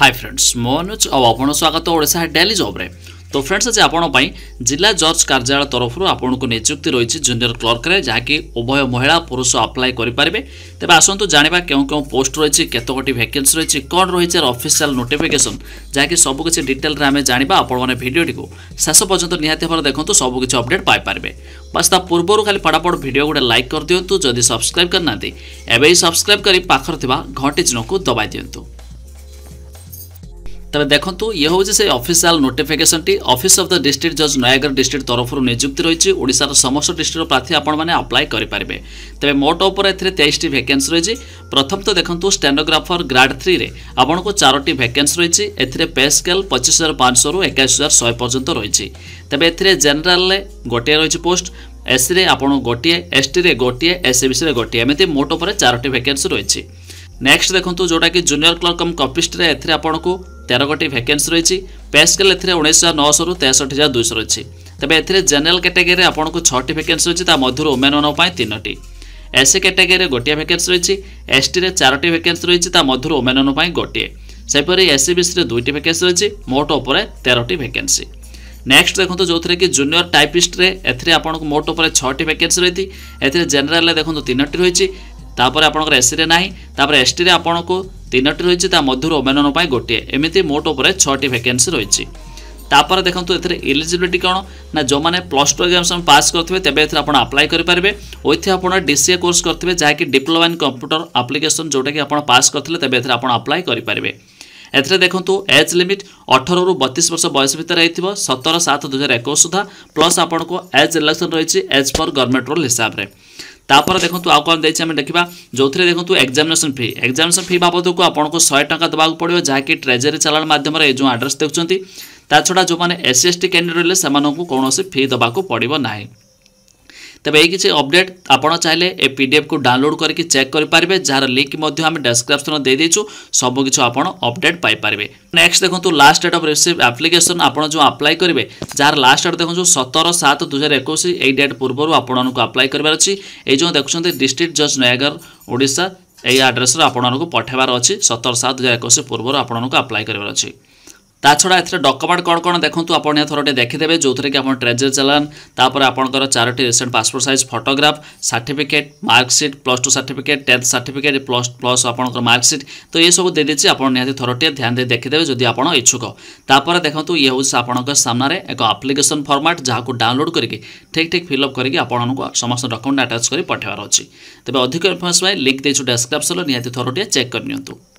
high friends ମୋ news ଆଉ ଆପଣ ସ୍ୱାଗତ ଓଡ଼ିଶା ଡେଲି ଜବ୍ରେ ତ ଫ୍ରେଣ୍ଡସ୍ ଆଜି ଆପଣଙ୍କ ପାଇଁ ଜିଲ୍ଲା ଜଜ୍ କାର୍ଯ୍ୟାଳୟ ତରଫରୁ ଆପଣଙ୍କୁ ନିଯୁକ୍ତି ରହିଛି ଜୁନିୟର କ୍ଲର୍କରେ ଯାହାକି ଉଭୟ ମହିଳା ପୁରୁଷ ଆପ୍ଲାଏ କରିପାରିବେ ତେବେ ଆସନ୍ତୁ ଜାଣିବା କେଉଁ କେଉଁ ପୋଷ୍ଟ ରହିଛି କେତୋଟି ଭ୍ୟାକେନ୍ସି ରହିଛି କ'ଣ ରହିଛି ଏହାର ଅଫିସିଆଲ୍ ନୋଟିଫିକେସନ୍ ଯାହାକି ସବୁକିଛି ଡିଟେଲ୍ରେ ଆମେ ଜାଣିବା ଆପଣମାନେ ଭିଡ଼ିଓଟିକୁ ଶେଷ ପର୍ଯ୍ୟନ୍ତ ନିହାତି ଭାବରେ ଦେଖନ୍ତୁ ସବୁକିଛି ଅପଡ଼େଟ୍ ପାଇପାରିବେ ବାସ୍ ତା ପୂର୍ବରୁ ଖାଲି ଫଟାଫଟ ଭିଡ଼ିଓ ଗୋଟେ ଲାଇକ୍ କରିଦିଅନ୍ତୁ ଯଦି ସବସ୍କ୍ରାଇବ୍ କରିନାହାନ୍ତି ଏବେ ହିଁ ସବସ୍କ୍ରାଇବ୍ କରି ପାଖରେ ଥିବା ଘଣ୍ଟି ଚିହ୍ନକୁ ଦବାଇ ଦିଅନ୍ତୁ তবে দেখুন ইয়ে হচ্ছে সেই অফিসিয়াল নোটিফিকেসনটি অফিস অফ দ ডিস্ট্রিক্ট জজ নয়াগড় ডিস্ট্রিক্ট তরফর নিযুক্তি রয়েছে ওড়শার সমস্ত ডিস্ট্রিক্টর প্রার্থী আপনার আপ্লাই করে পারবে তবে মোট উপরে এতে তেইশটি ভ্যাকেন্সি রয়েছে প্রথম তো দেখুন স্টেনোগ্রাফর গ্রাড থ্রিরে আপনার চারোটি ভ্যাকেন্সি রয়েছে এতে পে স্কেল পঁচিশ হাজার পাঁচশো রু একাশ হাজার শহে পর্যন্ত রয়েছে তবে এতে জেনারেলে গোটিয়ে রয়েছে পোস্ট এসিরে আপনার গোটিয়ে এসটিরে গোটিয়ে এসএবিসিরে গোটিয়ে এমনি মোট উপরে চারোটি ভ্যাকেন্সি রয়েছে নেক্সট দেখুন যেটা কি জুনিয়র ক্লর্ক কম কপিস্টরে এতে আপনার তেরো গোটি ভ্যাকেন্সি রয়েছে পে স্কেল এতে উনিশ হাজার নশহরু তেষট্টি হাজার দুইশ রয়েছে তবে এতে জেনেল ক্যাটেগরি আপনার ছটি ভ্যাকেন্সি রয়েছে তা মধ্যে ওমেন মানুষ তিনোটি এসসি ক্যাটেগরি গোটিয়ে ভ্যাকেন্সি রয়েছে এসটিরে চারোটি ভ্যাকেন্সি রয়েছে তা মধ্যে ওমেন মানুষ গোটিয়ে ସେହିପରି ଏସ୍ସିବିସିରେ e ଦୁଇଟି ଭ୍ୟାକେନ୍ସି ରହିଛି ମୋଟ ଉପରେ ତେରଟି ଭ୍ୟାକେନ୍ସି ନେକ୍ସଟ ଦେଖନ୍ତୁ ଯେଉଁଥିରେ କି ଜୁନିୟର ଟାଇପିଷ୍ଟରେ ଏଥିରେ ଆପଣଙ୍କୁ ମୋଟ ଉପରେ ଛଅଟି ଭ୍ୟାକେନ୍ସି ରହିଛି ଏଥିରେ ଜେନେରାଲରେ ଦେଖନ୍ତୁ ତିନୋଟି ରହିଛି ତାପରେ ଆପଣଙ୍କର ଏସ୍ସିରେ ନାହିଁ ତାପରେ ଏସ୍ଟିରେ ଆପଣଙ୍କୁ ତିନୋଟି ରହିଛି ତା ମଧ୍ୟରୁ ଅବମାନନ ପାଇଁ ଗୋଟିଏ ଏମିତି ମୋଟ ଉପରେ ଛଅଟି ଭ୍ୟାକେନ୍ସି ରହିଛି ତାପରେ ଦେଖନ୍ତୁ ଏଥିରେ ଏଲିଜିବିଲିଟି କ'ଣ ନା ଯେଉଁମାନେ ପ୍ଲସ୍ ଟୁ ଏକ୍ଜାମିନେସନ୍ ପାସ୍ କରିଥିବେ ତେବେ ଏଥିରେ ଆପଣ ଆପ୍ଲାଏ କରିପାରିବେ ଓଇଥି ଆପଣ ଡିସିଏ କୋର୍ସ କରିଥିବେ ଯାହାକି ଡିପ୍ଲୋମା ଇନ୍ କମ୍ପ୍ୟୁଟର ଆପ୍ଲିକେସନ୍ ଯେଉଁଟାକି ଆପଣ ପାସ୍ କରିଥିଲେ ତେବେ ଏଥିରେ ଆପଣ ଆପ୍ଲାଏ କରିପାରିବେ ଏଥିରେ ଦେଖନ୍ତୁ ଏଜ୍ ଲିମିଟ୍ ଅଠରରୁ ବତିଶ ବର୍ଷ ବୟସ ଭିତରେ ରହିଥିବ ସତର ସାତ ଦୁଇହଜାର ଏକୋଇଶ ସୁଦ୍ଧା ପ୍ଲସ୍ ଆପଣଙ୍କୁ ଏଜ୍ ରିଲାକ୍ସନ୍ ରହିଛି ଏଜ୍ ଫର୍ ଗଭର୍ଣ୍ଣମେଣ୍ଟ ରୁଲ୍ ହିସାବରେ ତାପରେ ଦେଖନ୍ତୁ ଆଉ କ'ଣ ଦେଇଛି ଆମେ ଦେଖିବା ଯେଉଁଥିରେ ଦେଖନ୍ତୁ ଏକ୍ଜାମିନେସନ୍ ଫି ଏକ୍ଜାମିନେସନ୍ ଫି ବାବଦକୁ ଆପଣଙ୍କୁ ଶହେ ଟଙ୍କା ଦେବାକୁ ପଡ଼ିବ ଯାହାକି ଟ୍ରେଜେରୀ ଚାଲାଣ ମାଧ୍ୟମରେ ଏ ଯେଉଁ ଆଡ୍ରେସ୍ ଦେଖୁଛନ୍ତି ତା ଛଡ଼ା ଯେଉଁମାନେ S C S T candidate ରହିଲେ ସେମାନଙ୍କୁ କୌଣସି ଫି ଦେବାକୁ ପଡ଼ିବ ନାହିଁ ତେବେ ଏହି କିଛି ଅପଡେଟ୍ ଆପଣ ଚାହିଁଲେ ଏ ପିଡିଏଫ୍କୁ ଡାଉନଲୋଡ୍ କରିକି ଚେକ୍ କରିପାରିବେ ଯାହାର ଲିଙ୍କ୍ ମଧ୍ୟ ଆମେ ଡେସ୍କ୍ରିପ୍ସନ୍ ଦେଇଦେଇଛୁ ସବୁକିଛି ଆପଣ ଅପଡେଟ୍ ପାଇପାରିବେ ନେକ୍ସଟ ଦେଖନ୍ତୁ last date of receive application ଆପଣ ଯେଉଁ ଆପ୍ଲାଏ କରିବେ ଯାହାର ଲାଷ୍ଟ ଡେଟ୍ ଦେଖନ୍ତୁ ସତର ସାତ ଦୁଇହଜାର ଏକୋଇଶ ଏହି ଡେଟ୍ ପୂର୍ବରୁ ଆପଣମାନଙ୍କୁ ଆପ୍ଲାଏ କରିବାର ଅଛି ଏଇ ଯେଉଁ ଦେଖୁଛନ୍ତି ଡିଷ୍ଟ୍ରିକ୍ଟ ଜଜ୍ ନୟାଗଡ଼ ଓଡ଼ିଶା এই আড্রেসরে আপনার পঠাইবার অ সতের সাত দুই হাজার একুশ পূর্বর আপনার আপ্লাই করবার অ তাছাড়া এতে ডকুমেন্ট କ'ଣ କ'ଣ ଦେଖନ୍ତୁ ଆପଣ ଥରଟେ ଦେଖିଦେବେ ଯେଉଁଥିରେ କି ଆପଣ ଟ୍ରେଜେରୀ ଚାଲାନ ତାପରେ ଆପଣଙ୍କର ଚାରୋଟି recent passport size photograph certificate marksheet plus two certificate tenth certificate plus plus ଆପଣଙ୍କର ମାର୍କସିଟ୍ ତ ଏସବୁ ଦେଇଦେଇଛି ଆପଣ ନିହାତି ଥରଟିଏ ଧ୍ୟାନ ଦେଇ ଦେଖିଦେବେ ଯଦି ଆପଣ ଇଚ୍ଛୁକ ତାପରେ ଦେଖନ୍ତୁ ଇଏ ହେଉଛି ଆପଣଙ୍କ ସାମ୍ନାରେ ଏକ ଆପ୍ଲିକେସନ୍ ଫର୍ମାଟ୍ ଯାହାକୁ ଡାଉନଲୋଡ଼୍ କରିକି ଠିକ୍ ଠିକ୍ ଫିଲ୍ଅପ୍ କରିକି ଆପଣଙ୍କୁ ସମସ୍ତ ଡକୁମେଣ୍ଟ ଆଟାଚ୍ କରି ପଠାଇବାର ଅଛି ତେବେ ଅଧିକ ଇନଫର୍ମେସନ୍ ପାଇଁ ଲିଙ୍କ୍ ଦେଇଛୁ ଡେସ୍କ୍ରିପ୍ସନ୍ରେ ନିହାତି ଥରଟିଏ ଚେକ୍ କରିନିଅନ୍ତୁ